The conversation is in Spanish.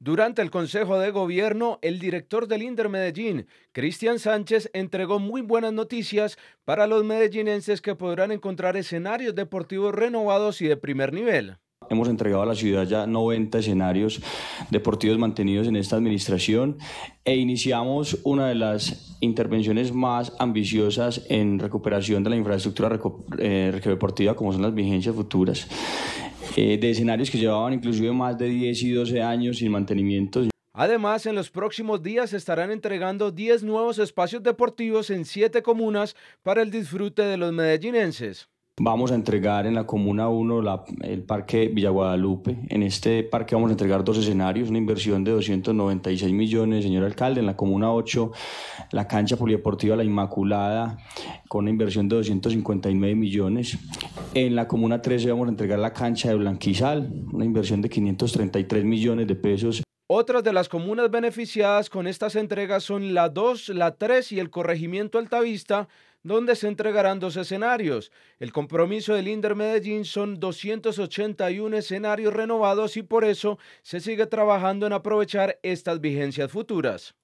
Durante el Consejo de Gobierno, el director del Inder Medellín, Cristian Sánchez, entregó muy buenas noticias para los medellinenses que podrán encontrar escenarios deportivos renovados y de primer nivel. Hemos entregado a la ciudad ya 90 escenarios deportivos mantenidos en esta administración e iniciamos una de las intervenciones más ambiciosas en recuperación de la infraestructura eh, deportiva como son las vigencias futuras de escenarios que llevaban inclusive más de 10 y 12 años sin mantenimiento. Además, en los próximos días se estarán entregando 10 nuevos espacios deportivos en 7 comunas para el disfrute de los medellinenses. Vamos a entregar en la Comuna 1 el Parque Villa Guadalupe. En este parque vamos a entregar dos escenarios, una inversión de 296 millones, señor alcalde. En la Comuna 8, la cancha polideportiva La Inmaculada, con una inversión de 259 millones. En la Comuna 13 vamos a entregar la cancha de Blanquizal, una inversión de 533 millones de pesos. Otras de las comunas beneficiadas con estas entregas son la 2, la 3 y el corregimiento altavista, donde se entregarán dos escenarios. El compromiso del Inder Medellín son 281 escenarios renovados y por eso se sigue trabajando en aprovechar estas vigencias futuras.